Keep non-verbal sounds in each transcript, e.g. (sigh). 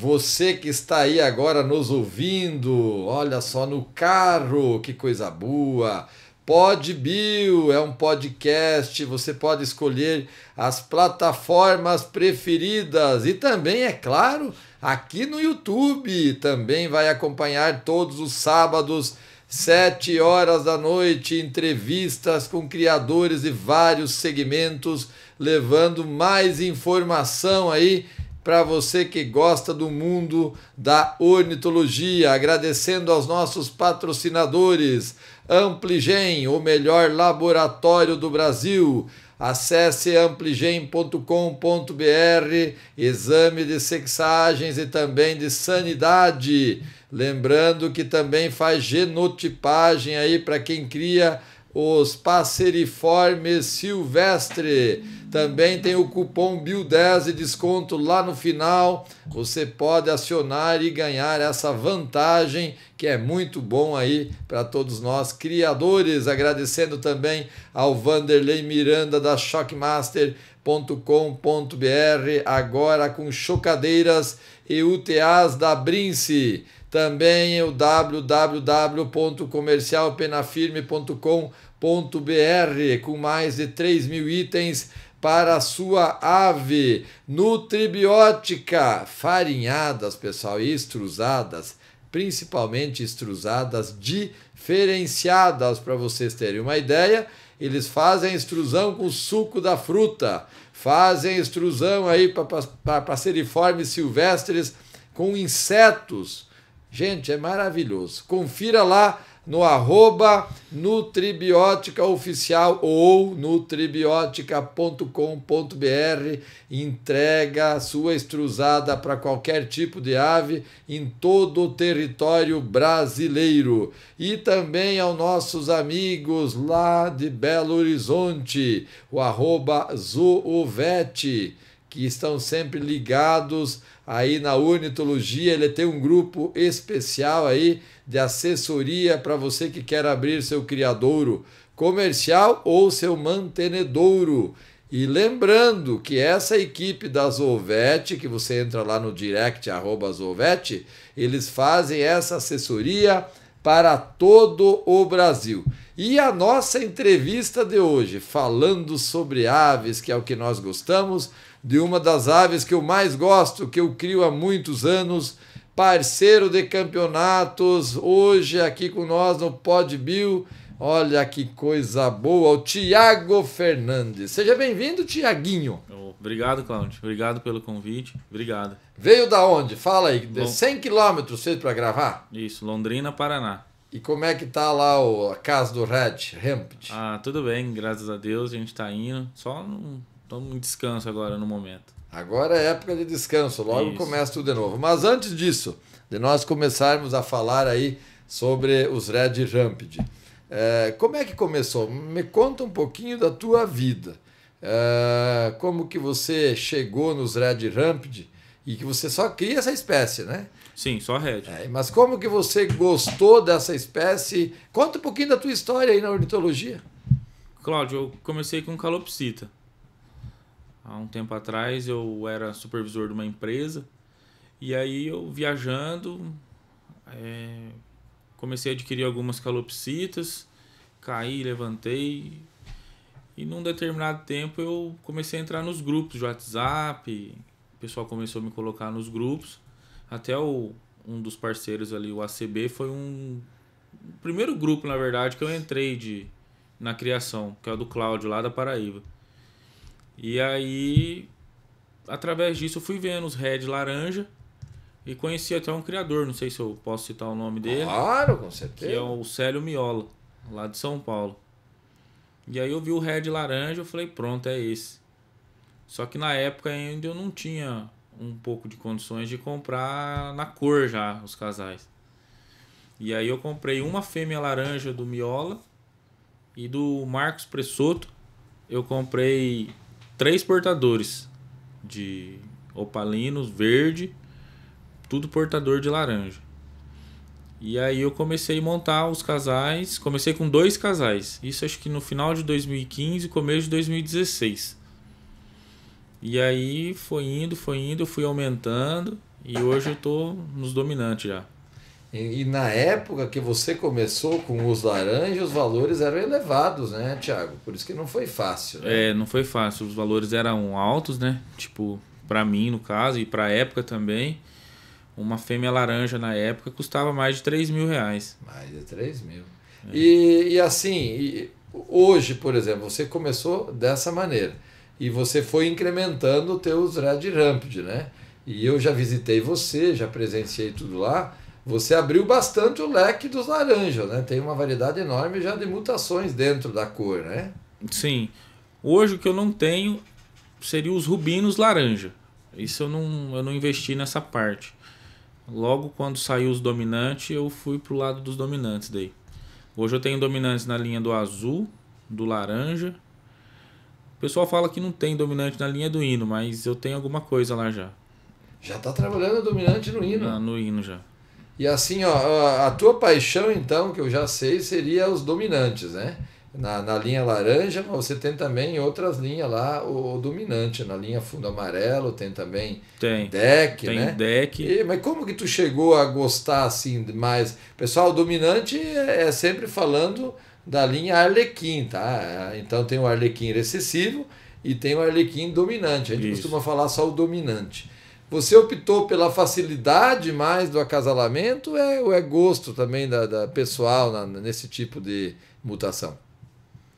Você que está aí agora nos ouvindo, olha só no carro, que coisa boa. Pod Bill é um podcast, você pode escolher as plataformas preferidas e também, é claro, aqui no YouTube. Também vai acompanhar todos os sábados, 7 horas da noite, entrevistas com criadores de vários segmentos, levando mais informação aí para você que gosta do mundo da ornitologia, agradecendo aos nossos patrocinadores, Ampligen, o melhor laboratório do Brasil. Acesse ampligen.com.br, exame de sexagens e também de sanidade. Lembrando que também faz genotipagem aí para quem cria os passeriformes silvestres. Também tem o cupom BIL10 de desconto lá no final. Você pode acionar e ganhar essa vantagem que é muito bom aí para todos nós criadores. Agradecendo também ao Vanderlei Miranda da Shockmaster.com.br, agora com chocadeiras e UTAs da Brince. Também o www.comercialpenafirme.com.br com mais de 3 mil itens para a sua ave, nutribiótica, farinhadas, pessoal, e estruzadas, principalmente estrusadas diferenciadas, para vocês terem uma ideia. Eles fazem extrusão com suco da fruta, fazem extrusão aí para seriformes silvestres com insetos. Gente, é maravilhoso. Confira lá no arroba Nutribiótica Oficial ou nutribiótica.com.br. Entrega sua extrusada para qualquer tipo de ave em todo o território brasileiro. E também aos nossos amigos lá de Belo Horizonte, o arroba Zoovete que estão sempre ligados aí na ornitologia. Ele tem um grupo especial aí de assessoria para você que quer abrir seu criadouro comercial ou seu mantenedouro. E lembrando que essa equipe da Zolvete, que você entra lá no direct arroba eles fazem essa assessoria para todo o Brasil. E a nossa entrevista de hoje, falando sobre aves, que é o que nós gostamos, de uma das aves que eu mais gosto, que eu crio há muitos anos, parceiro de campeonatos, hoje aqui com nós no Pod Bill. Olha que coisa boa, o Tiago Fernandes. Seja bem-vindo, Tiaguinho. Obrigado, Cláudio. Obrigado pelo convite. Obrigado. Veio da onde? Fala aí. De 100 quilômetros fez para gravar? Isso, Londrina, Paraná. E como é que tá lá o, a casa do Red Rampage? Ah, tudo bem, graças a Deus a gente tá indo. Só estamos em descanso agora no momento. Agora é época de descanso, logo Isso. começa tudo de novo. Mas antes disso, de nós começarmos a falar aí sobre os Red Ramped, é, como é que começou? Me conta um pouquinho da tua vida. É, como que você chegou nos Red Ramped e que você só cria essa espécie, né? Sim, só Red. É, mas como que você gostou dessa espécie? Conta um pouquinho da tua história aí na ornitologia. Cláudio, eu comecei com calopsita. Há um tempo atrás eu era supervisor de uma empresa e aí eu viajando é, comecei a adquirir algumas calopsitas, caí, levantei e num determinado tempo eu comecei a entrar nos grupos de WhatsApp, o pessoal começou a me colocar nos grupos, até o, um dos parceiros ali, o ACB, foi um o primeiro grupo, na verdade, que eu entrei de na criação, que é o do Cláudio lá da Paraíba. E aí, através disso, eu fui vendo os Red Laranja e conheci até um criador, não sei se eu posso citar o nome dele. Claro, com certeza. Que é o Célio Miola, lá de São Paulo. E aí eu vi o Red Laranja, eu falei, pronto, é esse. Só que na época ainda eu não tinha um pouco de condições de comprar na cor já os casais. E aí eu comprei uma fêmea laranja do Miola e do Marcos Pressoto. Eu comprei três portadores de opalinos verde, tudo portador de laranja. E aí eu comecei a montar os casais, comecei com dois casais. Isso acho que no final de 2015, começo de 2016. E aí foi indo, foi indo, eu fui aumentando e hoje eu tô nos dominantes já. E, e, na época que você começou com os laranjas, os valores eram elevados, né, Tiago? Por isso que não foi fácil. Né? É, não foi fácil. Os valores eram altos, né? Tipo, para mim, no caso, e para época também. Uma fêmea laranja na época custava mais de 3 mil reais. Mais de 3 mil. É. E, e assim, e hoje, por exemplo, você começou dessa maneira. E você foi incrementando os teus Red Ramp, né? E eu já visitei você, já presenciei tudo lá você abriu bastante o leque dos laranjas, né? Tem uma variedade enorme já de mutações dentro da cor, né? Sim. Hoje o que eu não tenho seria os rubinos laranja. Isso eu não, eu não investi nessa parte. Logo quando saiu os dominantes, eu fui pro lado dos dominantes daí. Hoje eu tenho dominantes na linha do azul, do laranja. O pessoal fala que não tem dominante na linha do hino, mas eu tenho alguma coisa lá já. Já tá trabalhando dominante no hino? Ah, no hino já. E assim, ó, a tua paixão, então, que eu já sei, seria os dominantes, né? Na, na linha laranja, mas você tem também outras linhas lá, o, o dominante. Na linha fundo amarelo tem também tem, deck, tem né? deck. E, mas como que tu chegou a gostar, assim, mais... Pessoal, o dominante é, é sempre falando da linha Arlequim, tá? Então tem o Arlequim recessivo e tem o Arlequim dominante. A gente Isso. costuma falar só o dominante. Você optou pela facilidade mais do acasalamento é, ou é gosto também da, da pessoal na, nesse tipo de mutação?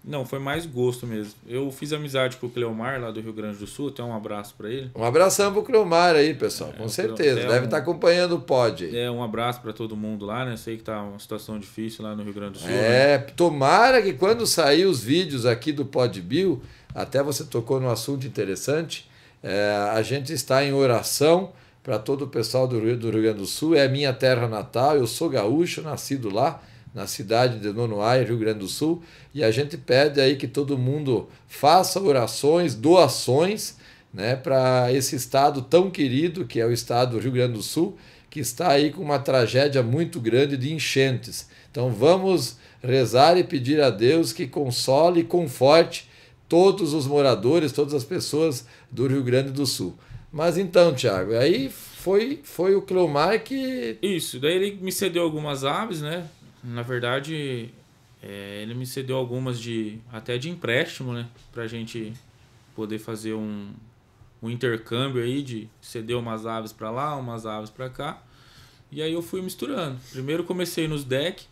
Não, foi mais gosto mesmo. Eu fiz amizade com o Cleomar lá do Rio Grande do Sul, até um abraço para ele. Um abração pro Cleomar aí, pessoal, é, com certeza. É Deve estar tá acompanhando o pod. É, um abraço para todo mundo lá, né? Sei que tá uma situação difícil lá no Rio Grande do Sul. É, né? tomara que quando sair os vídeos aqui do Pod Bill, até você tocou num assunto interessante, é, a gente está em oração para todo o pessoal do Rio, do Rio Grande do Sul, é minha terra natal, eu sou gaúcho, nascido lá, na cidade de Nonoai, Rio Grande do Sul, e a gente pede aí que todo mundo faça orações, doações, né, para esse estado tão querido que é o estado do Rio Grande do Sul, que está aí com uma tragédia muito grande de enchentes. Então vamos rezar e pedir a Deus que console e conforte todos os moradores, todas as pessoas do Rio Grande do Sul. Mas então, Tiago, aí foi, foi o Cleomar que. Isso, daí ele me cedeu algumas aves, né? Na verdade, é, ele me cedeu algumas de até de empréstimo, né? Pra gente poder fazer um, um intercâmbio aí de ceder umas aves para lá, umas aves para cá. E aí eu fui misturando. Primeiro comecei nos deck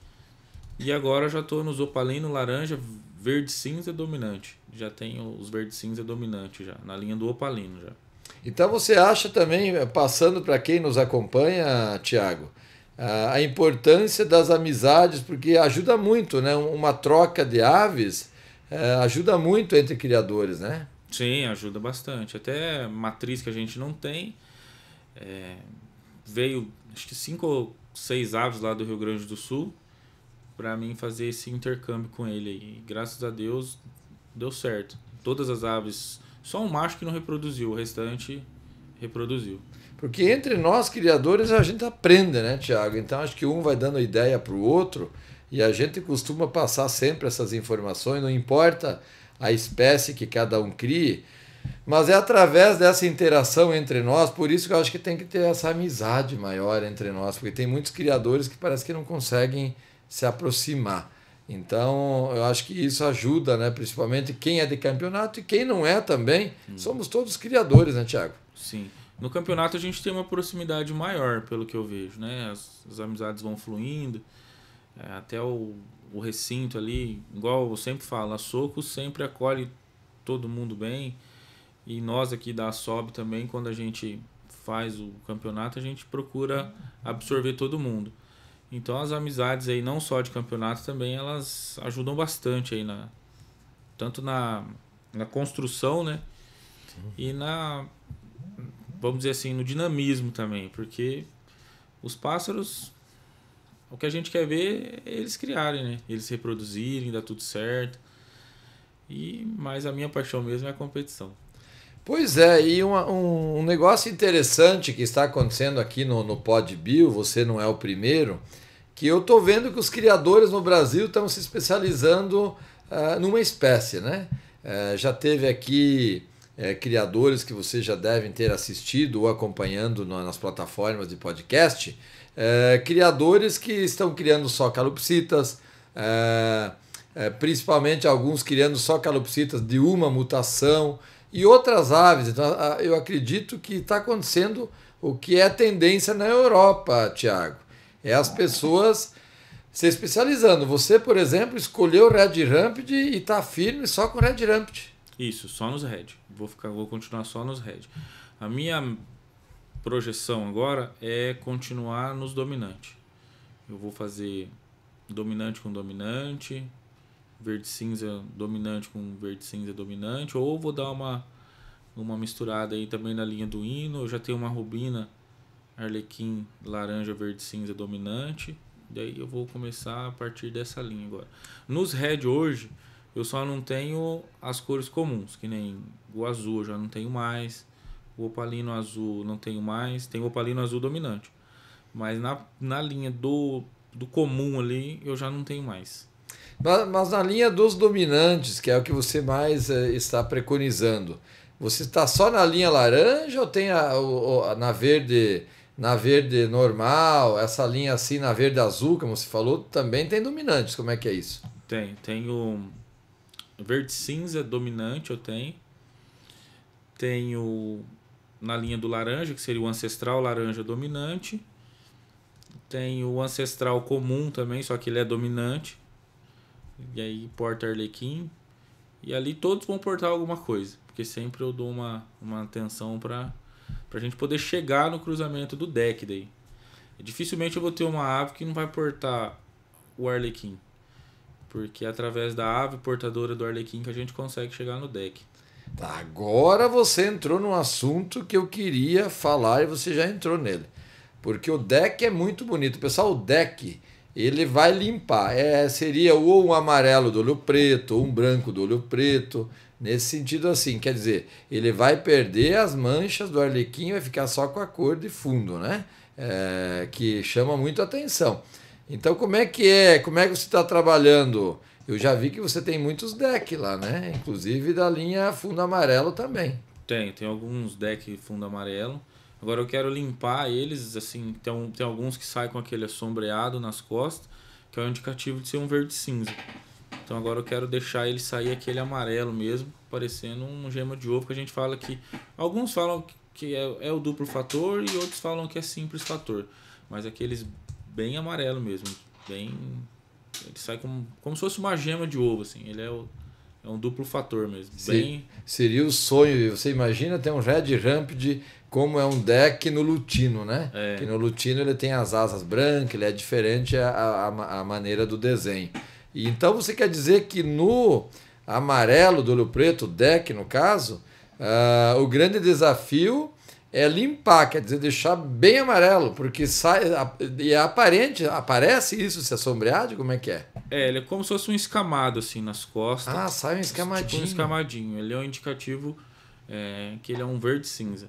e agora já tô nos opalino, laranja, verde cinza é dominante. Já tem os verde cinza é dominante já, na linha do opalino já. Então você acha também, passando para quem nos acompanha, Tiago, a importância das amizades, porque ajuda muito, né? Uma troca de aves é, ajuda muito entre criadores, né? Sim, ajuda bastante. Até matriz que a gente não tem. É, veio acho que cinco ou seis aves lá do Rio Grande do Sul para mim fazer esse intercâmbio com ele. E graças a Deus deu certo. Todas as aves, só um macho que não reproduziu, o restante reproduziu. Porque entre nós criadores a gente aprende, né, Tiago? Então acho que um vai dando ideia para o outro e a gente costuma passar sempre essas informações, não importa a espécie que cada um crie, mas é através dessa interação entre nós, por isso que eu acho que tem que ter essa amizade maior entre nós, porque tem muitos criadores que parece que não conseguem se aproximar. Então, eu acho que isso ajuda, né? principalmente quem é de campeonato e quem não é também. Hum. Somos todos criadores, né, Tiago? Sim. No campeonato a gente tem uma proximidade maior, pelo que eu vejo, né? As, as amizades vão fluindo, é, até o, o recinto ali, igual eu sempre falo, a Soco sempre acolhe todo mundo bem. E nós aqui da Sob também, quando a gente faz o campeonato, a gente procura absorver todo mundo. Então as amizades aí não só de campeonato também elas ajudam bastante aí na tanto na, na construção, né? E na vamos dizer assim, no dinamismo também, porque os pássaros o que a gente quer ver é eles criarem, né? Eles reproduzirem, dar tudo certo. E mas a minha paixão mesmo é a competição. Pois é, e uma, um, um, negócio interessante que está acontecendo aqui no, no Podbill, você não é o primeiro, que eu estou vendo que os criadores no Brasil estão se especializando uh, numa espécie, né? Uh, já teve aqui uh, criadores que vocês já devem ter assistido ou acompanhando nas plataformas de podcast, é, criadores que estão criando só calopsitas, principalmente alguns criando só calopsitas de uma mutação, e outras aves. Então, eu acredito que está acontecendo o que é a tendência na Europa, Tiago. É as pessoas se especializando. Você, por exemplo, escolheu Red Ramped e está firme só com Red Ramped. Isso, só nos Red. Vou, ficar, vou continuar só nos Red. A minha projeção agora é continuar nos dominante. Eu vou fazer dominante com dominante, verde cinza dominante com verde cinza dominante, ou vou dar uma uma misturada aí também na linha do hino, eu já tenho uma rubina arlequim laranja verde cinza dominante. Daí eu vou começar a partir dessa linha agora. Nos red hoje, eu só não tenho as cores comuns, que nem o azul eu já não tenho mais, o opalino azul não tenho mais, tem o opalino azul dominante. Mas na, na linha do, do comum ali, eu já não tenho mais. Mas, mas na linha dos dominantes, que é o que você mais eh, está preconizando, você está só na linha laranja ou tem a, a, a, na verde na verde normal, essa linha assim na verde azul, como você falou, também tem dominantes. Como é que é isso? Tem, tenho verde cinza dominante, eu tenho. Tenho na linha do laranja, que seria o ancestral laranja dominante. Tenho o ancestral comum também, só que ele é dominante. E aí porta Arlequim. E ali todos vão portar alguma coisa. Porque sempre eu dou uma, uma atenção para a gente poder chegar no cruzamento do deck daí. dificilmente eu vou ter uma ave que não vai portar o Arlequim. Porque é através da ave portadora do Arlequim que a gente consegue chegar no deck. Tá, agora você entrou num assunto que eu queria falar e você já entrou nele. Porque o deck é muito bonito. Pessoal, o deck ele vai limpar. É, seria ou um amarelo do olho preto, ou um branco do olho preto. Nesse sentido, assim, quer dizer, ele vai perder as manchas do arlequim, vai ficar só com a cor de fundo, né? É, que chama muito atenção. Então, como é que é? Como é que você está trabalhando? Eu já vi que você tem muitos decks lá, né? Inclusive da linha fundo amarelo também. Tem, tem alguns decks fundo amarelo. Agora eu quero limpar eles, assim, tem, tem alguns que saem com aquele assombreado nas costas, que é o indicativo de ser um verde cinza. Então agora eu quero deixar ele sair aquele amarelo mesmo, parecendo um gema de ovo que a gente fala que alguns falam que é, é o duplo fator e outros falam que é simples fator, mas aqueles bem amarelo mesmo, bem ele sai como, como se fosse uma gema de ovo assim, ele é o é um duplo fator mesmo. Bem... Seria o sonho. Você imagina ter um red ramp de como é um deck no Lutino, né? É. Que no Lutino ele tem as asas brancas, ele é diferente a, a, a maneira do desenho. E, então você quer dizer que no amarelo do olho preto, deck no caso, uh, o grande desafio é limpar, quer dizer, deixar bem amarelo, porque sai e é aparente, aparece isso se é sombreado, como é que é? É, ele é como se fosse um escamado assim nas costas. Ah, sai um escamadinho. Tipo um escamadinho. Ele é um indicativo é, que ele é um verde cinza.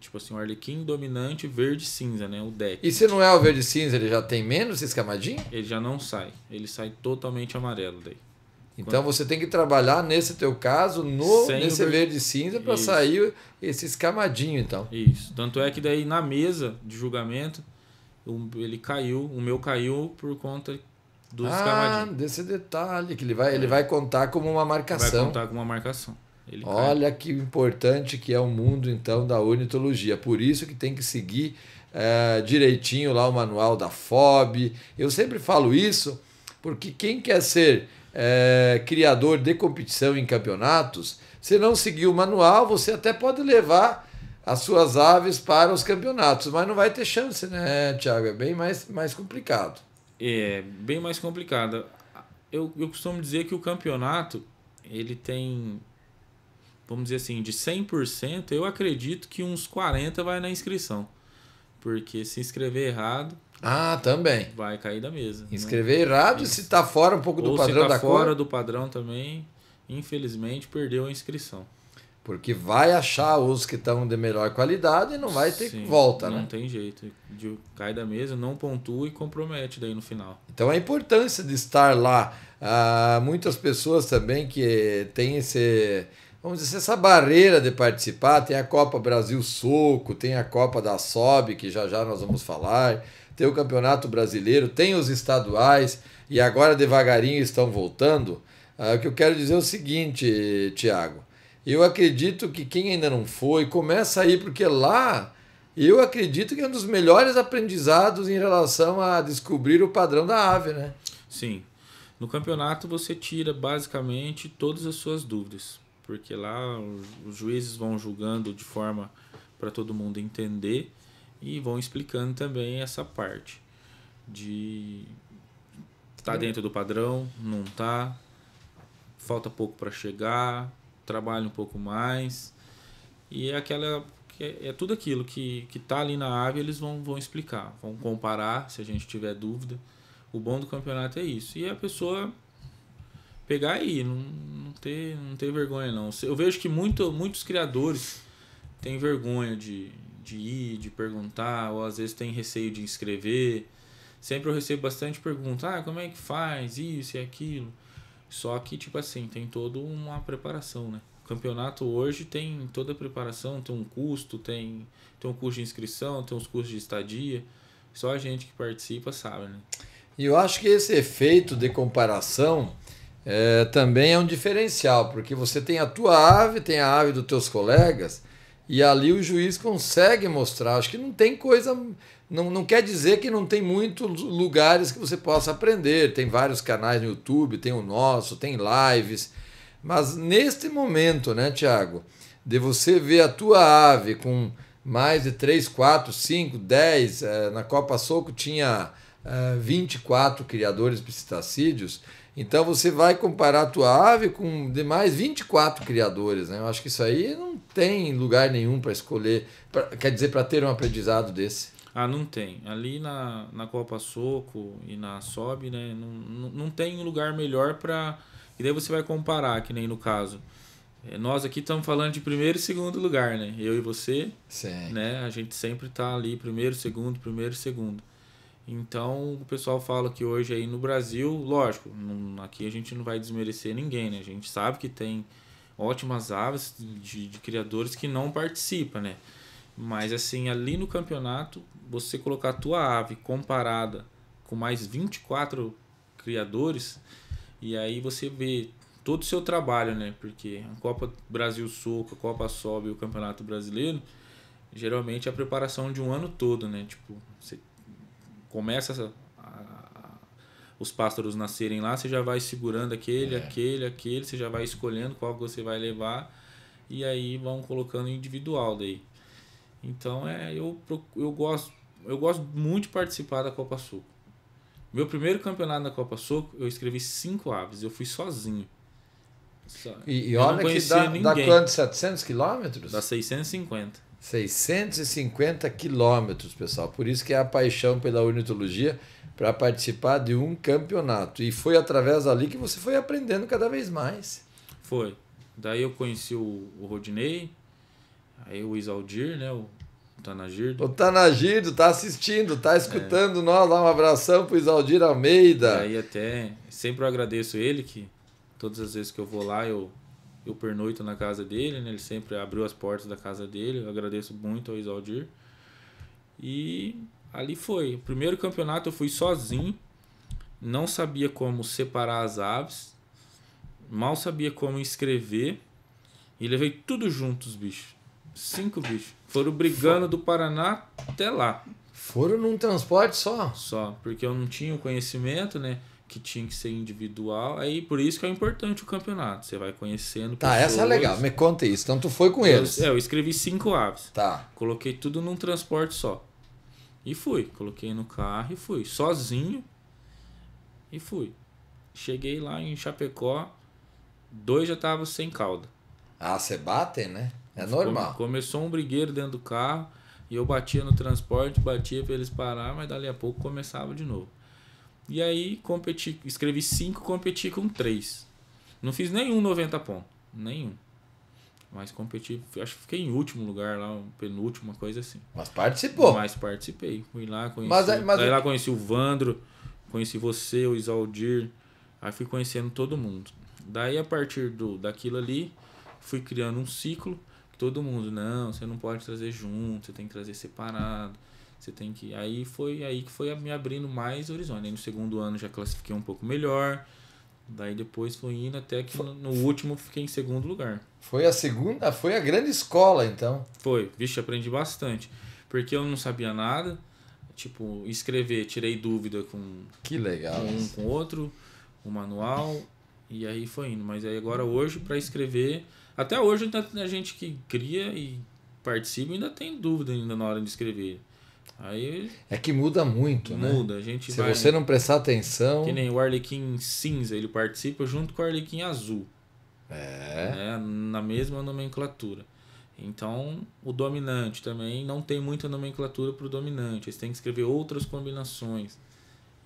Tipo assim, um arlequim dominante verde cinza, né? O deck. E se não é o verde cinza, ele já tem menos escamadinho? Ele já não sai. Ele sai totalmente amarelo daí. Então você tem que trabalhar nesse teu caso no nesse verde, cinza para sair esse escamadinho então. Isso. Tanto é que daí na mesa de julgamento ele caiu, o meu caiu por conta dos ah, desse detalhe que ele vai, é. ele vai contar como uma marcação. Vai contar como uma marcação. Ele Olha cai. que importante que é o mundo então da ornitologia. Por isso que tem que seguir é, direitinho lá o manual da FOB. Eu sempre falo isso porque quem quer ser é, criador de competição em campeonatos, se não seguir o manual, você até pode levar as suas aves para os campeonatos, mas não vai ter chance, né, Tiago? É bem mais, mais complicado. É, bem mais complicado. Eu, eu costumo dizer que o campeonato, ele tem, vamos dizer assim, de 100%, eu acredito que uns 40% vai na inscrição. Porque se inscrever errado, ah, também. Vai cair da mesa. Inscrever né? errado Isso. se tá fora um pouco Ou do padrão se tá da fora cor. do padrão também, infelizmente perdeu a inscrição. Porque vai achar os que estão de melhor qualidade e não vai ter Sim, volta, não né? Não tem jeito. De, cai da mesa, não pontua e compromete daí no final. Então a importância de estar lá. Ah, muitas pessoas também que têm esse. Vamos dizer, essa barreira de participar, tem a Copa Brasil Soco, tem a Copa da SOB, que já já nós vamos falar tem o Campeonato Brasileiro, tem os estaduais e agora devagarinho estão voltando. Ah, o que eu quero dizer é o seguinte, Tiago. Eu acredito que quem ainda não foi, começa aí, porque lá eu acredito que é um dos melhores aprendizados em relação a descobrir o padrão da ave, né? Sim. No campeonato você tira basicamente todas as suas dúvidas, porque lá os juízes vão julgando de forma para todo mundo entender e vão explicando também essa parte de tá dentro do padrão, não tá, falta pouco para chegar, trabalha um pouco mais. E é aquela é, é tudo aquilo que que tá ali na ave, eles vão vão explicar, vão comparar, se a gente tiver dúvida. O bom do campeonato é isso. E a pessoa pegar aí, não, não ter não ter vergonha não. Eu vejo que muito, muitos criadores têm vergonha de de ir, de perguntar, ou às vezes tem receio de inscrever. Sempre eu recebo bastante pergunta, ah, como é que faz isso e aquilo. Só que, tipo assim, tem toda uma preparação, né? O campeonato hoje tem toda a preparação, tem um custo, tem, tem um custo de inscrição, tem uns custos de estadia. Só a gente que participa sabe, né? E eu acho que esse efeito de comparação é, também é um diferencial, porque você tem a tua ave, tem a ave dos teus colegas, e ali o juiz consegue mostrar. Acho que não tem coisa. Não, não quer dizer que não tem muitos lugares que você possa aprender. Tem vários canais no YouTube, tem o nosso, tem lives. Mas neste momento, né, Tiago, de você ver a tua ave com mais de 3, 4, 5, 10. na Copa Soco tinha 24 eh, criadores de psitacídeos então você vai comparar a tua ave com demais 24 criadores, né? Eu acho que isso aí não tem lugar nenhum para escolher, pra, quer dizer, para ter um aprendizado desse. Ah, não tem. Ali na, na Copa Soco e na sobe né? Não, não, não tem lugar melhor para... E daí você vai comparar, que nem no caso. É, nós aqui estamos falando de primeiro e segundo lugar, né? Eu e você. Sim. Né? A gente sempre está ali, primeiro, segundo, primeiro e segundo. Então o pessoal fala que hoje aí no Brasil, lógico, aqui a gente não vai desmerecer ninguém, né? A gente sabe que tem ótimas aves de, de criadores que não participam, né? Mas assim, ali no campeonato, você colocar a tua ave comparada com mais 24 criadores, e aí você vê todo o seu trabalho, né? Porque a Copa Brasil Sul, a Copa Sobe o Campeonato Brasileiro, geralmente é a preparação de um ano todo, né? Tipo, começa a, a, os pássaros nascerem lá, você já vai segurando aquele, é. aquele, aquele, você já vai escolhendo qual que você vai levar e aí vão colocando individual daí. Então é, eu, eu gosto, eu gosto muito de participar da Copa Sul Meu primeiro campeonato na Copa Soco, eu escrevi cinco aves, eu fui sozinho. Só, e, e olha que dá, dá quanto? 700 quilômetros? Dá 650. 650 quilômetros, pessoal. Por isso que é a paixão pela ornitologia para participar de um campeonato. E foi através dali que você foi aprendendo cada vez mais. Foi. Daí eu conheci o, o Rodinei, aí o Isaldir, né? O Tanagirdo. O Tanagirdo tá assistindo, tá escutando é. nós lá. Um abração pro Isaldir Almeida. E aí até sempre eu agradeço ele que todas as vezes que eu vou lá eu eu pernoito na casa dele, né? Ele sempre abriu as portas da casa dele. Eu agradeço muito ao Isaldir. E ali foi. primeiro campeonato eu fui sozinho. Não sabia como separar as aves. Mal sabia como inscrever. E levei tudo junto os bichos. Cinco bichos. Foram brigando do Paraná até lá. Foram num transporte só? Só, porque eu não tinha o conhecimento, né? que tinha que ser individual. Aí por isso que é importante o campeonato. Você vai conhecendo. Tá, pessoas. essa é legal. Me conta isso. Então tu foi com eu, eles. É, eu escrevi cinco aves. Tá. Coloquei tudo num transporte só. E fui. Coloquei no carro e fui. Sozinho. E fui. Cheguei lá em Chapecó. Dois já estavam sem cauda. Ah, você bate, né? É normal. Começou um brigueiro dentro do carro. E eu batia no transporte, batia para eles parar, mas dali a pouco começava de novo. E aí competi, escrevi 5, competi com 3. Não fiz nenhum 90 pontos. Nenhum. Mas competi, acho que fiquei em último lugar lá, penúltima coisa assim. Mas participou. Mas participei. Fui lá, conheci, mas, mas... Aí lá conheci o Vandro, conheci você, o Isaldir. Aí fui conhecendo todo mundo. Daí a partir do daquilo ali, fui criando um ciclo. Todo mundo, não, você não pode trazer junto, você tem que trazer separado. Você tem que. Aí foi aí que foi me abrindo mais horizonte. Aí no segundo ano já classifiquei um pouco melhor. Daí depois fui indo até que no, no último fiquei em segundo lugar. Foi a segunda, foi a grande escola então. Foi, vixe, aprendi bastante. Porque eu não sabia nada, tipo, escrever, tirei dúvida com Que legal. Com um com outro, o manual e aí foi indo, mas aí agora hoje para escrever, até hoje a gente que cria e participa ainda tem dúvida ainda na hora de escrever. Aí é que muda muito, muda, né? Muda, a gente Se vai, você não prestar atenção. Que nem o Arlequim cinza, ele participa junto com o Arlequim azul. É. Né? Na mesma nomenclatura. Então, o dominante também não tem muita nomenclatura para o dominante. Eles têm que escrever outras combinações.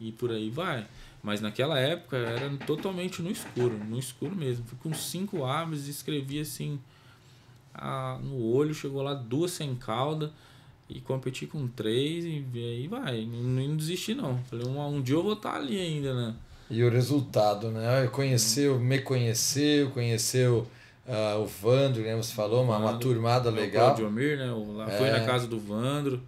E por aí vai. Mas naquela época era totalmente no escuro, no escuro mesmo. Fui com cinco aves e escrevi assim a, no olho, chegou lá duas sem cauda e competir com três e aí vai. Não, não desisti não. Falei, um, um dia eu vou estar tá ali ainda, né? E o resultado, né? Conheceu, me conheceu, conheceu uh, o Vandro, né? Você falou, uma, Vandro, uma turmada legal. Né? O Claudiomir, né? Lá é. Foi na é. casa do Vandro.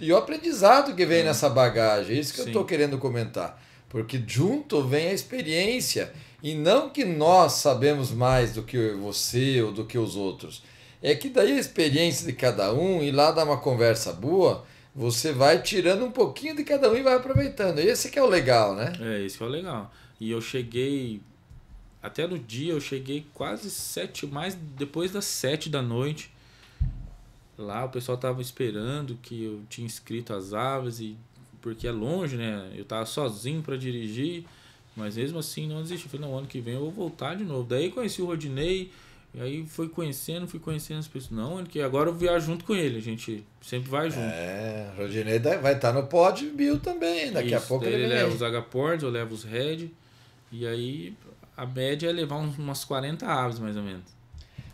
E o aprendizado que vem é. nessa bagagem, é isso que Sim. eu estou querendo comentar. Porque junto vem a experiência. E não que nós sabemos mais do que você ou do que os outros é que daí a experiência de cada um e lá dá uma conversa boa, você vai tirando um pouquinho de cada um e vai aproveitando. Esse que é o legal, né? É, esse que é o legal. E eu cheguei até no dia, eu cheguei quase sete, mais depois das sete da noite. Lá o pessoal tava esperando que eu tinha inscrito as aves e porque é longe, né? Eu tava sozinho para dirigir, mas mesmo assim não desisti. Eu falei, não, ano que vem eu vou voltar de novo. Daí conheci o Rodinei, e aí foi conhecendo, fui conhecendo as pessoas. Não, é que agora eu viajo junto com ele, a gente sempre vai junto. É, o Rodinei vai estar tá no pod Bill também, daqui Isso, a pouco ele, ele leva os agapords, eu levo os red, e aí a média é levar umas 40 aves mais ou menos.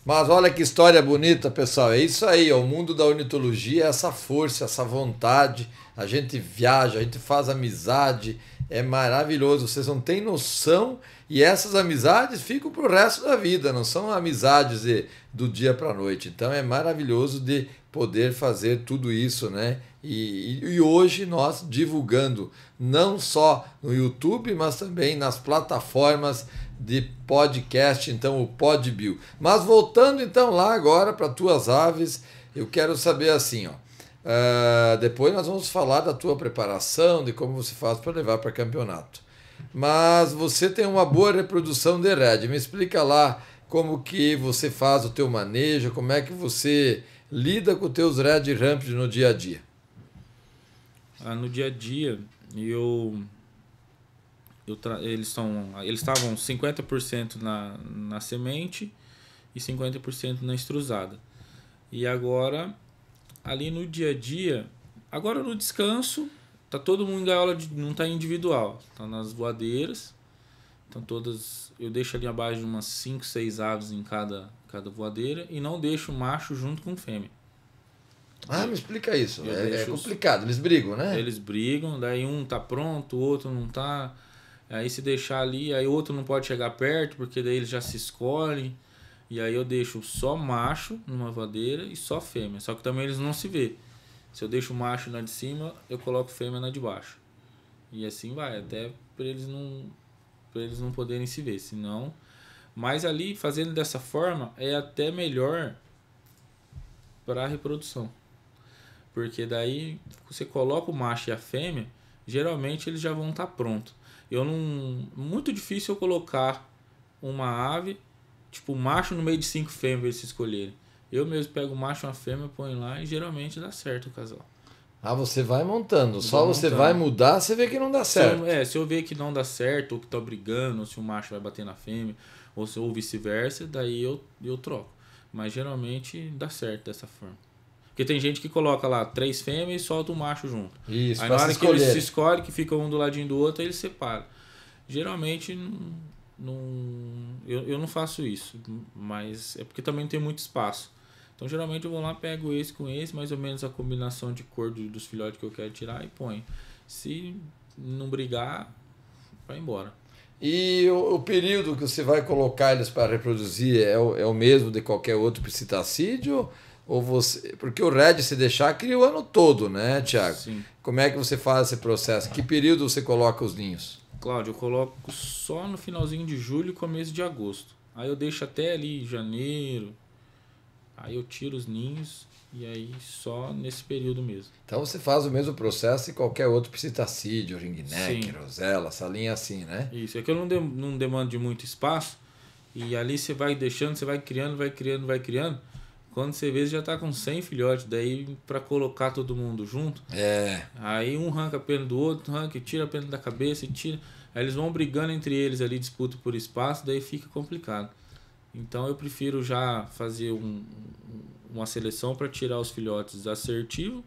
Mas olha que história bonita, pessoal. É isso aí, ó. o mundo da ornitologia é essa força, essa vontade. A gente viaja, a gente faz amizade, é maravilhoso, vocês não têm noção e essas amizades ficam para o resto da vida, não são amizades de, do dia para a noite. Então é maravilhoso de poder fazer tudo isso, né? E, e hoje nós divulgando não só no YouTube, mas também nas plataformas de podcast, então o Podbill. Mas voltando então lá agora para tuas aves, eu quero saber assim, ó. Uh, depois nós vamos falar da tua preparação, de como você faz para levar para campeonato. Mas você tem uma boa reprodução de red. Me explica lá como que você faz o teu manejo, como é que você lida com os teus red ramps no dia a dia. Ah, no dia a dia, eu, eu eles estão eles estavam 50% na, na semente e 50% na extrusada. E agora ali no dia a dia. Agora no descanso, tá todo mundo em gaiola, de, não tá individual, tá nas voadeiras. Então todas, eu deixo ali abaixo de umas 5, 6 aves em cada, cada voadeira e não deixo macho junto com fêmea. Ah, me explica isso. É, é, complicado, eles brigam, né? Eles brigam, daí um tá pronto, o outro não tá. Aí se deixar ali, aí outro não pode chegar perto, porque daí eles já se escolhem. E aí eu deixo só macho numa vadeira e só fêmea. Só que também eles não se vê. Se eu deixo macho na de cima, eu coloco fêmea na de baixo. E assim vai, até para eles não para eles não poderem se ver, senão mas ali fazendo dessa forma é até melhor para a reprodução. Porque daí você coloca o macho e a fêmea, geralmente eles já vão estar tá pronto. Eu não muito difícil eu colocar uma ave Tipo, macho no meio de cinco fêmeas se escolherem. Eu mesmo pego o macho e uma fêmea, põe lá e geralmente dá certo o casal. Ah, você vai montando. Só você vai mudar, você vê que não dá certo. Se eu, é, se eu ver que não dá certo, ou que tá brigando, ou se o macho vai bater na fêmea, ou, se, ou vice-versa, daí eu, eu troco. Mas geralmente dá certo dessa forma. Porque tem gente que coloca lá três fêmeas e solta o um macho junto. Isso, Aí na hora que eles se escolhem, que fica um do ladinho do outro, aí eles separam. Geralmente num, eu, eu não faço isso, mas é porque também não tem muito espaço. Então geralmente eu vou lá, pego esse com esse, mais ou menos a combinação de cor do, dos filhotes que eu quero tirar e põe. Se não brigar, vai embora. E o, o, período que você vai colocar eles para reproduzir é o, é o mesmo de qualquer outro psitacídio? Ou você, porque o red se deixar cria o ano todo, né, Tiago? Como é que você faz esse processo? Que período você coloca os ninhos? Cláudio, eu coloco só no finalzinho de julho e começo de agosto. Aí eu deixo até ali janeiro. Aí eu tiro os ninhos e aí só nesse período mesmo. Então você faz o mesmo processo e qualquer outro psitacídeo, ringneck, querosela, essa linha assim, né? Isso, é que eu não, de, não demando de muito espaço e ali você vai deixando, você vai criando, vai criando, vai criando. Quando você vê, você já tá com 100 filhotes. Daí, para colocar todo mundo junto, é. aí um arranca a pena do outro, arranca e tira a pena da cabeça e tira. Aí eles vão brigando entre eles ali, disputa por espaço, daí fica complicado. Então eu prefiro já fazer um, uma seleção para tirar os filhotes assertivo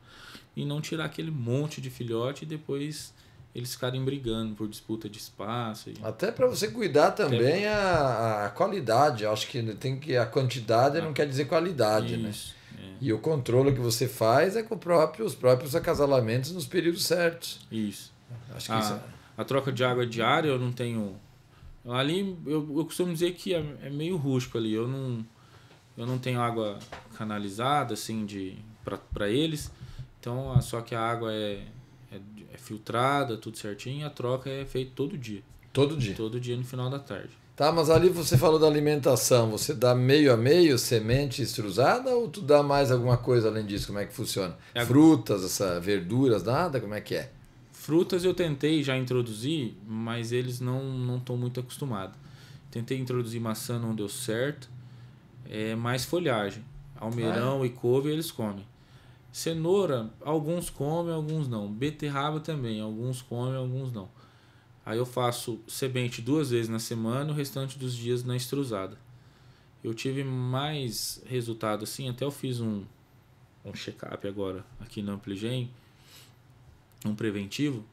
e não tirar aquele monte de filhote e depois eles ficarem brigando por disputa de espaço. E... Até para você cuidar também Até... a, a qualidade. Acho que tem que a quantidade ah, não quer dizer qualidade, né? isso, né? É. E o controle que você faz é com próprio, os próprios acasalamentos nos períodos certos. Isso. Acho que ah, isso é a troca de água é diária, eu não tenho. Ali eu, eu costumo dizer que é, é meio rústico ali. Eu não, eu não tenho água canalizada, assim, de para eles. Então, só que a água é, é, é, filtrada, tudo certinho, e a troca é feita todo dia. Todo dia? Todo dia no final da tarde. Tá, mas ali você falou da alimentação, você dá meio a meio, semente estruzada, ou tu dá mais alguma coisa além disso? Como é que funciona? É, Frutas, essa, verduras, nada? Como é que é? Frutas eu tentei já introduzir, mas eles não estão muito acostumados. Tentei introduzir maçã, não deu certo. É mais folhagem. Almeirão ah, é. e couve eles comem. Cenoura, alguns comem, alguns não. Beterraba também, alguns comem, alguns não. Aí eu faço semente duas vezes na semana e o restante dos dias na extrusada. Eu tive mais resultado assim, até eu fiz um, um check-up agora aqui no Ampligen um preventivo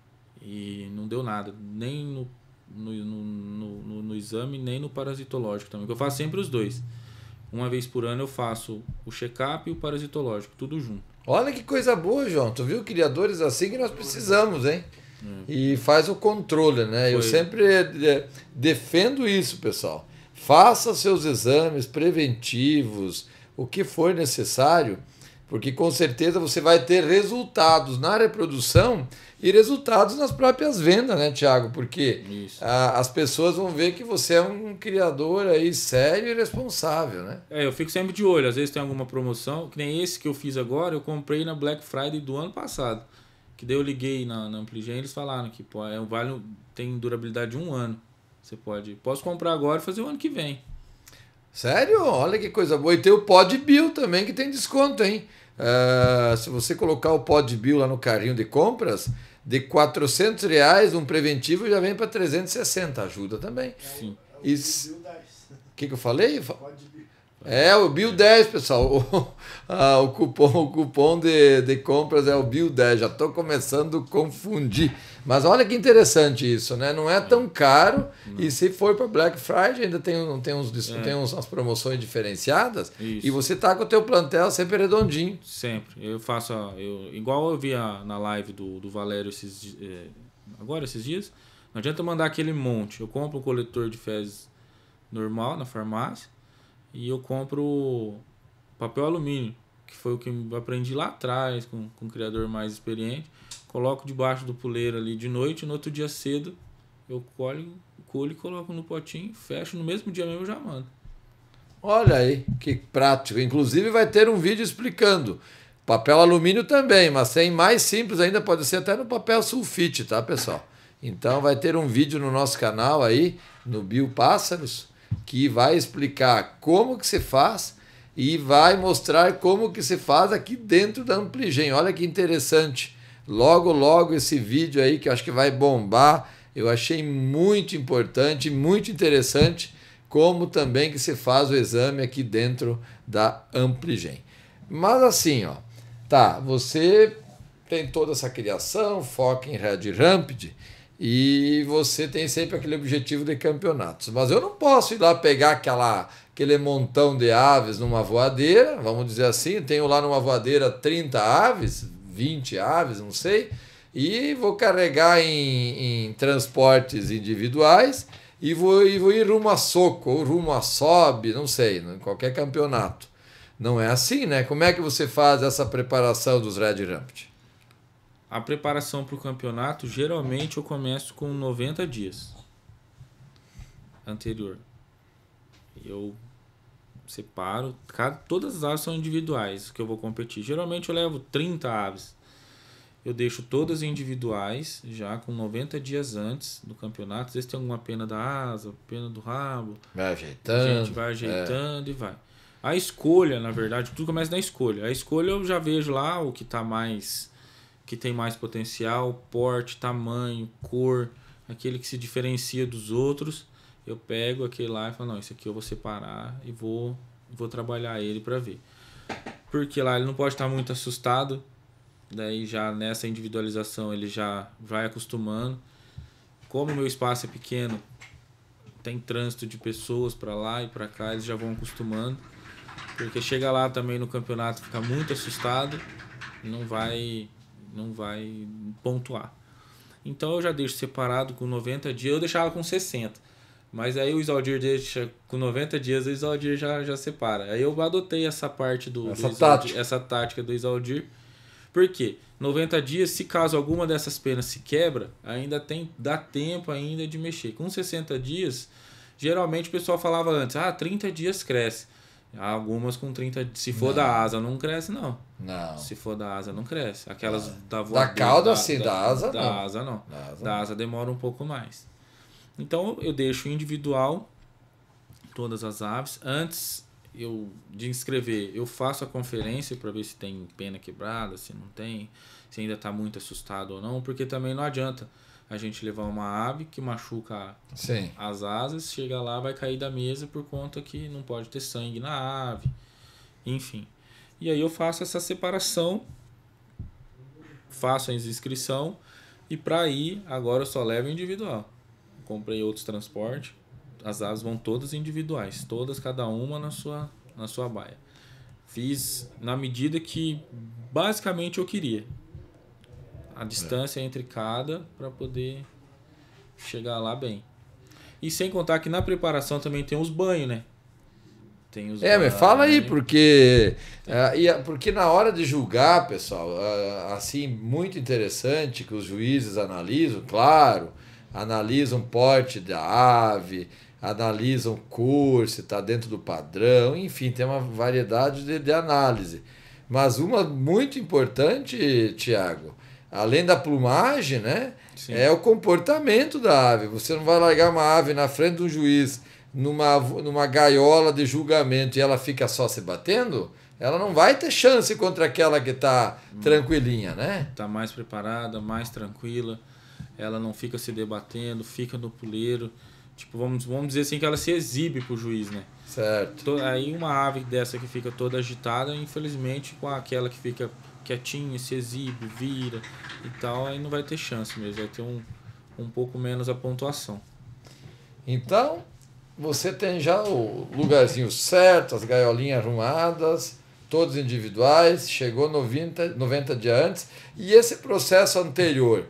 e não deu nada, nem no, no, no, no, no exame, nem no parasitológico também. Eu faço sempre os dois. Uma vez por ano eu faço o check-up e o parasitológico, tudo junto. Olha que coisa boa, João. Tu viu criadores assim que nós precisamos, hein? É. E faz o controle, né? Foi. Eu sempre é, é, defendo isso, pessoal. Faça seus exames preventivos, o que for necessário porque com certeza você vai ter resultados na reprodução e resultados nas próprias vendas, né, Tiago? Porque a, as pessoas vão ver que você é um criador aí sério e responsável, né? É, eu fico sempre de olho. Às vezes tem alguma promoção, que nem esse que eu fiz agora, eu comprei na Black Friday do ano passado. Que daí eu liguei na, na Ampligen e eles falaram que pô, é, vale, tem durabilidade de um ano. Você pode. Posso comprar agora e fazer o ano que vem. Sério? Olha que coisa boa. E tem o Pod Bill também, que tem desconto, hein? Uh, se você colocar o Pod Bill lá no carrinho de compras, de 400 reais um preventivo já vem para 360. Ajuda também. Sim. O que, que eu falei? Pod Bill é, o Bill 10, pessoal. (laughs) O, o cupom, o cupom de, de compras é o Bill 10. Já estou começando a confundir. Mas olha que interessante isso, né? Não é tão caro. Não. E se for para Black Friday, ainda tem, tem, uns, é. tem umas promoções diferenciadas. Isso. E você tá com o teu plantel sempre redondinho. Sempre. Eu faço. A, eu, igual eu vi a, na live do, do Valério esses, é, agora, esses dias. Não adianta mandar aquele monte. Eu compro um coletor de fezes normal na farmácia e eu compro papel alumínio, que foi o que eu aprendi lá atrás com, com um criador mais experiente. Coloco debaixo do puleiro ali de noite, no outro dia cedo eu colho, colho e coloco no potinho, fecho, no mesmo dia mesmo eu já mando. Olha aí, que prático. Inclusive vai ter um vídeo explicando. Papel alumínio também, mas sem mais simples ainda, pode ser até no papel sulfite, tá, pessoal? Então vai ter um vídeo no nosso canal aí, no Bio Pássaros, que vai explicar como que se faz e vai mostrar como que se faz aqui dentro da Ampligen. Olha que interessante. Logo, logo esse vídeo aí que eu acho que vai bombar. Eu achei muito importante, muito interessante como também que se faz o exame aqui dentro da Ampligen. Mas assim, ó, tá, você tem toda essa criação, foca em Red Rampid, e você tem sempre aquele objetivo de campeonatos. Mas eu não posso ir lá pegar aquela, aquele montão de aves numa voadeira, vamos dizer assim, tenho lá numa voadeira 30 aves, 20 aves, não sei, e vou carregar em, em transportes individuais e vou, e vou ir rumo a soco, ou rumo a sobe, não sei, em né, qualquer campeonato. Não é assim, né? Como é que você faz essa preparação dos Red Rampage? a preparação para o campeonato geralmente eu começo com 90 dias anterior. Eu separo, cada, todas as aves são individuais que eu vou competir. Geralmente eu levo 30 aves. Eu deixo todas individuais já com 90 dias antes do campeonato. Às vezes tem alguma pena da asa, pena do rabo. Vai ajeitando. A gente vai é. ajeitando é. e vai. A escolha, na verdade, tudo começa na escolha. A escolha eu já vejo lá o que está mais que tem mais potencial, porte, tamanho, cor, aquele que se diferencia dos outros, eu pego aquele lá e falo, não, esse aqui eu vou separar e vou, vou trabalhar ele para ver. Porque lá ele não pode estar muito assustado, daí já nessa individualização ele já vai acostumando. Como meu espaço é pequeno, tem trânsito de pessoas para lá e para cá, eles já vão acostumando. Porque chega lá também no campeonato, fica muito assustado, não vai não vai pontuar. Então eu já deixo separado com 90 dias, eu deixava com 60. Mas aí o Isaldir deixa com 90 dias, o Isaldir já, já separa. Aí eu adotei essa parte do. Essa, do Isaldir, tática. essa tática do Isaldir. Por quê? 90 dias, se caso alguma dessas penas se quebra, ainda tem dá tempo ainda de mexer. Com 60 dias, geralmente o pessoal falava antes, ah, 30 dias cresce. Algumas com 30, se for não. da asa, não cresce não. Não. Se for da asa, não cresce. Aquelas da voadora. Da cauda, sim, da, da, asa, da, não. da asa, não. Da asa, da asa demora um pouco mais. Então eu deixo individual todas as aves. Antes eu de inscrever, eu faço a conferência para ver se tem pena quebrada, se não tem, se ainda está muito assustado ou não, porque também não adianta a gente levar uma ave que machuca Sim. as asas, chega lá, vai cair da mesa por conta que não pode ter sangue na ave. Enfim. E aí eu faço essa separação, faço a inscrição e para ir agora eu só levo individual. Comprei outros transportes, as asas vão todas individuais, todas cada uma na sua na sua baia. Fiz na medida que basicamente eu queria. A distância entre cada para poder chegar lá bem. E sem contar que na preparação também tem os banhos, né? Tem os é, me fala aí, porque, é, porque na hora de julgar, pessoal, assim, muito interessante que os juízes analisam, claro, analisam porte da ave, analisam cor, se está dentro do padrão, enfim, tem uma variedade de, de análise. Mas uma muito importante, Tiago, além da plumagem, né? Sim. É o comportamento da ave. Você não vai largar uma ave na frente do juiz numa, numa gaiola de julgamento e ela fica só se batendo, ela não vai ter chance contra aquela que está hum. tranquilinha, né? Está mais preparada, mais tranquila, ela não fica se debatendo, fica no puleiro. Tipo, vamos, vamos dizer assim que ela se exibe pro juiz, né? Certo. Aí uma ave dessa que fica toda agitada, infelizmente, com aquela que fica quietinha, se exibe, vira e tal, aí não vai ter chance mesmo, vai ter um, um pouco menos a pontuação. Então, você tem já o lugarzinho certo, as gaiolinhas arrumadas, todos individuais, chegou 90, 90 dias antes, e esse processo anterior,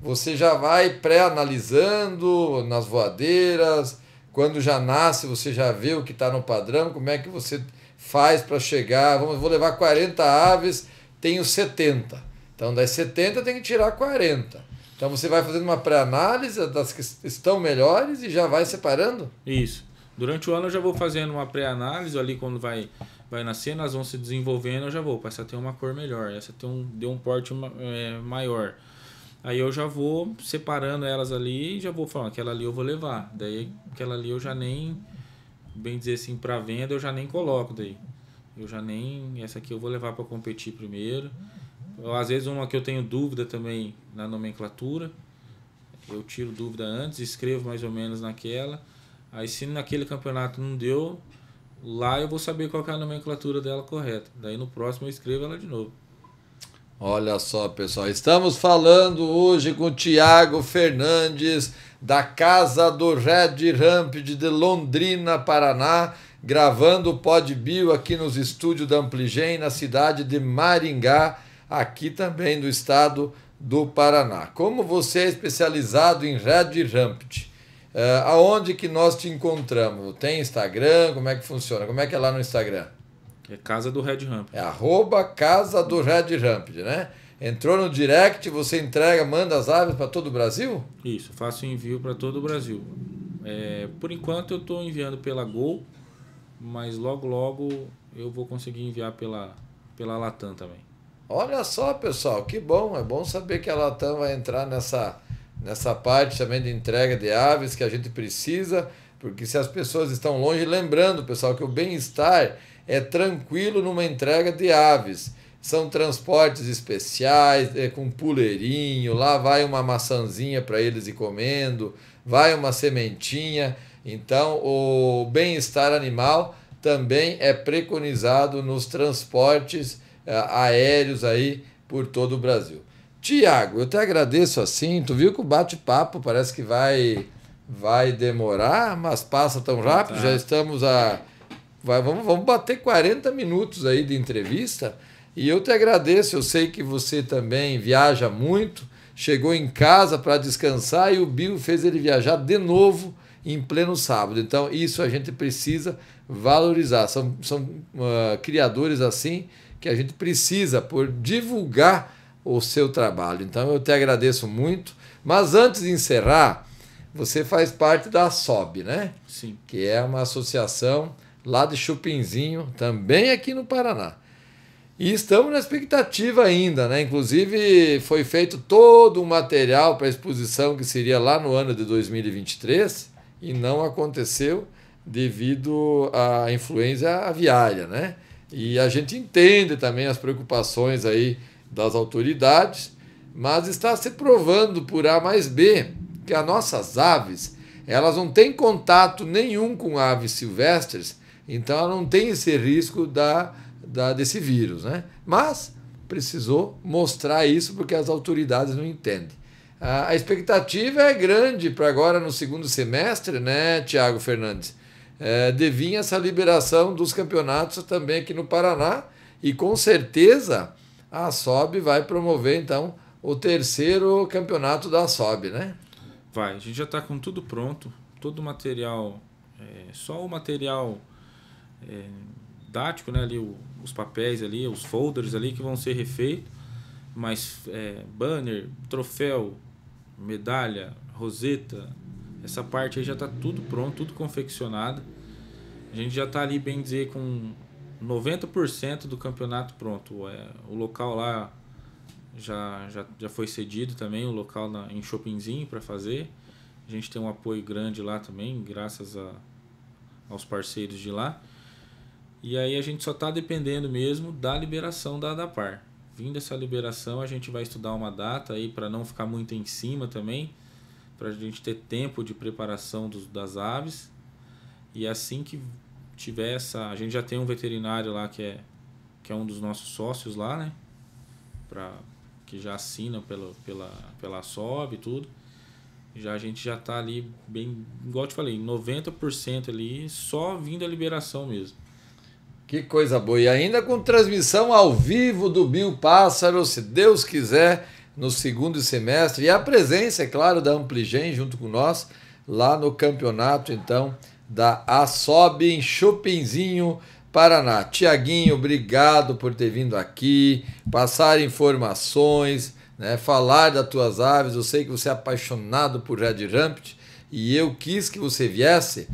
você já vai pré-analisando nas voadeiras, quando já nasce, você já vê o que está no padrão, como é que você faz para chegar, vamos, vou levar 40 aves, tenho 70. Então das 70 tem que tirar 40. Então você vai fazendo uma pré-análise das que estão melhores e já vai separando? Isso. Durante o ano eu já vou fazendo uma pré-análise ali quando vai vai nascendo, elas vão se desenvolvendo, eu já vou, essa tem uma cor melhor, essa tem um deu um porte é, maior. Aí eu já vou separando elas ali e já vou falando, aquela ali eu vou levar. Daí aquela ali eu já nem bem dizer assim para venda, eu já nem coloco daí. Eu já nem essa aqui eu vou levar para competir primeiro. Eu, às vezes uma que eu tenho dúvida também na nomenclatura, eu tiro dúvida antes, escrevo mais ou menos naquela. Aí se naquele campeonato não deu, lá eu vou saber qual é a nomenclatura dela correta. Daí no próximo eu escrevo ela de novo. Olha só, pessoal, estamos falando hoje com o Tiago Fernandes, da Casa do Red Ramp de Londrina, Paraná, gravando o Pod Bio aqui nos estúdios da Ampligen, na cidade de Maringá aqui também do estado do Paraná. Como você é especializado em Red uh, aonde que nós te encontramos? Tem Instagram? Como é que funciona? Como é que é lá no Instagram? É Casa do Red Ramp. É arroba Casa do Red Ramp, né? Entrou no direct, você entrega, manda as aves para todo o Brasil? Isso, faço envio para todo o Brasil. É, por enquanto eu estou enviando pela Gol, mas logo logo eu vou conseguir enviar pela, pela Latam também. Olha só, pessoal, que bom, é bom saber que a Latam vai entrar nessa, nessa parte também de entrega de aves que a gente precisa, porque se as pessoas estão longe, lembrando, pessoal, que o bem-estar é tranquilo numa entrega de aves. São transportes especiais, é, com puleirinho, lá vai uma maçãzinha para eles ir comendo, vai uma sementinha. Então, o bem-estar animal também é preconizado nos transportes eh, aéreos aí por todo o Brasil. Tiago, eu te agradeço assim. Tu viu que o bate-papo parece que vai vai demorar, mas passa tão tá. rápido. Já estamos a. Vai, vamos, vamos bater 40 minutos aí de entrevista. E eu te agradeço. Eu sei que você também viaja muito, chegou em casa para descansar e o Bill fez ele viajar de novo em pleno sábado. Então, isso a gente precisa valorizar. São, são uh, criadores assim que a gente precisa por divulgar o seu trabalho. Então eu te agradeço muito. Mas antes de encerrar, você faz parte da SOB, né? Sim. Que é uma associação lá de Chupinzinho, também aqui no Paraná. E estamos na expectativa ainda, né? Inclusive foi feito todo um material para a exposição que seria lá no ano de 2023 e não aconteceu devido à influenza aviária, né? E a gente entende também as preocupações aí das autoridades, mas está se provando por A mais B que as nossas aves, elas não têm contato nenhum com aves silvestres, então ela não tem esse risco da, da desse vírus, né? Mas precisou mostrar isso porque as autoridades não entendem. A expectativa é grande para agora no segundo semestre, né, Tiago Fernandes? é, essa liberação dos campeonatos também aqui no Paraná. E com certeza a SOB vai promover então o terceiro campeonato da SOB, né? Vai, a gente já está com tudo pronto, todo o material, é, só o material é, dático, né? Ali, o, os papéis ali, os folders ali que vão ser refeitos, mas é, banner, troféu, medalha, roseta, essa parte aí já está tudo pronto, tudo confeccionado. A gente já está ali, bem dizer, com 90% do campeonato pronto. É, o local lá já, já, já foi cedido também, o local na, em shoppingzinho para fazer. A gente tem um apoio grande lá também, graças a, aos parceiros de lá. E aí a gente só está dependendo mesmo da liberação da ADAPAR. Vindo essa liberação, a gente vai estudar uma data aí para não ficar muito em cima também para a gente ter tempo de preparação dos, das aves. E assim que tiver essa. A gente já tem um veterinário lá que é, que é um dos nossos sócios lá, né? Pra, que já assina pela, pela, pela SOB e tudo. Já a gente já tá ali bem, igual eu te falei, 90% ali, só vindo a liberação mesmo. Que coisa boa! E ainda com transmissão ao vivo do Bio Pássaro, se Deus quiser no segundo semestre e a presença, é claro, da Ampligen junto com nós lá no campeonato então da Asob em Chopinzinho, Paraná. Tiaguinho, obrigado por ter vindo aqui, passar informações, né, falar das tuas aves. Eu sei que você é apaixonado por Red Ramp e eu quis que você viesse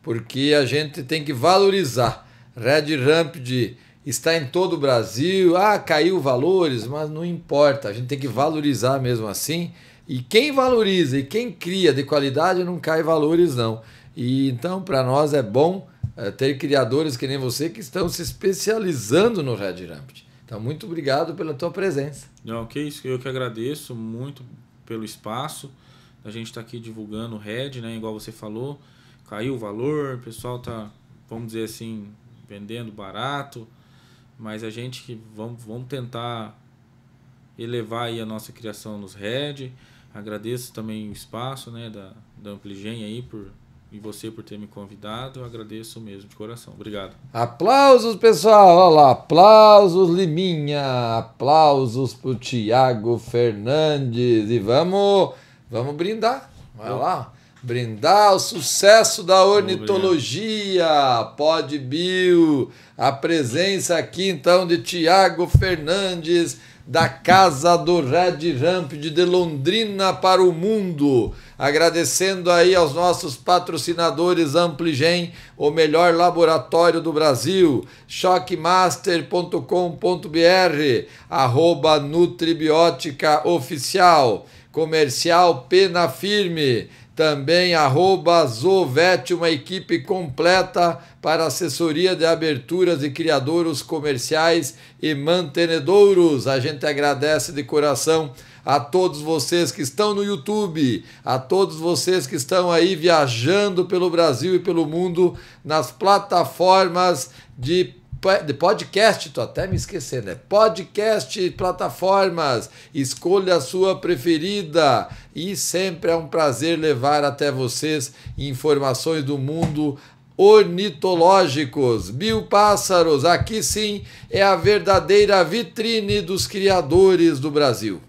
porque a gente tem que valorizar Red Rampit está em todo o Brasil. Ah, caiu valores, mas não importa. A gente tem que valorizar mesmo assim. E quem valoriza e quem cria de qualidade não cai valores, não. E então, para nós é bom é, ter criadores que nem você que estão se especializando no Red Ramp. Então, muito obrigado pela tua presença. Não, que isso, eu que agradeço muito pelo espaço. A gente está aqui divulgando o Red, né? Igual você falou, caiu o valor, o pessoal tá, vamos dizer assim, vendendo barato mas a gente que vamos, vamos tentar elevar aí a nossa criação nos RED. Agradeço também o espaço né, da, da Ampligen aí por, e você por ter me convidado. Eu agradeço mesmo de coração. Obrigado. Aplausos, pessoal. Olha lá, aplausos, Liminha. Aplausos pro Tiago Fernandes. E vamos, vamos brindar. Vai lá brindar o sucesso da ornitologia. Pode Bill, a presença aqui então de Tiago Fernandes da Casa do Red Ramp de Londrina para o mundo. Agradecendo aí aos nossos patrocinadores Ampligen, o melhor laboratório do Brasil, choquemaster.com.br, arroba Nutribiótica Oficial, Comercial Pena Firme, também arroba Zovete, uma equipe completa para assessoria de aberturas e criadouros comerciais e mantenedouros. A gente agradece de coração a todos vocês que estão no YouTube, a todos vocês que estão aí viajando pelo Brasil e pelo mundo nas plataformas de podcast, tô até me esquecendo, é podcast, plataformas, escolha a sua preferida e sempre é um prazer levar até vocês informações do mundo ornitológicos. Mil pássaros, aqui sim é a verdadeira vitrine dos criadores do Brasil.